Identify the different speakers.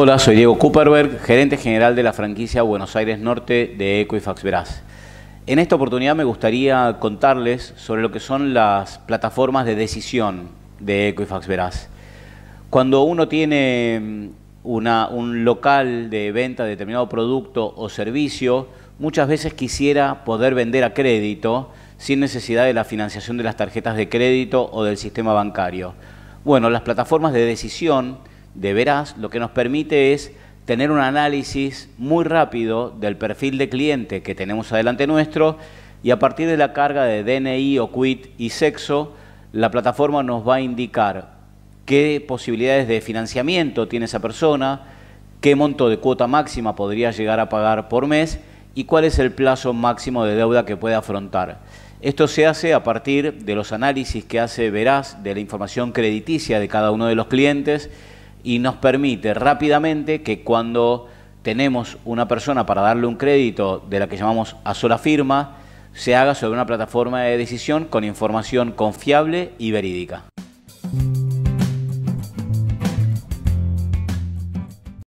Speaker 1: Hola, soy Diego Cooperberg, gerente general de la franquicia Buenos Aires Norte de Equifax Veraz. En esta oportunidad me gustaría contarles sobre lo que son las plataformas de decisión de Equifax Veraz. Cuando uno tiene mm, un local de venta de determinado producto o servicio, muchas veces quisiera poder vender a crédito sin necesidad de la financiación de las tarjetas de crédito o del sistema bancario. Bueno, las plataformas de decisión de lo que nos permite es tener un análisis muy rápido del perfil de cliente que tenemos adelante nuestro y a partir de la carga de DNI o quit y sexo, la plataforma nos va a indicar qué posibilidades de financiamiento tiene esa persona, qué monto de cuota máxima podría llegar a pagar por mes y cuál es el plazo máximo de deuda que puede afrontar. Esto se hace a partir de los análisis que hace Veraz de la información crediticia de cada uno de los clientes y nos permite rápidamente que cuando tenemos una persona para darle un crédito de la que llamamos a sola firma, se haga sobre una plataforma de decisión con información confiable y verídica.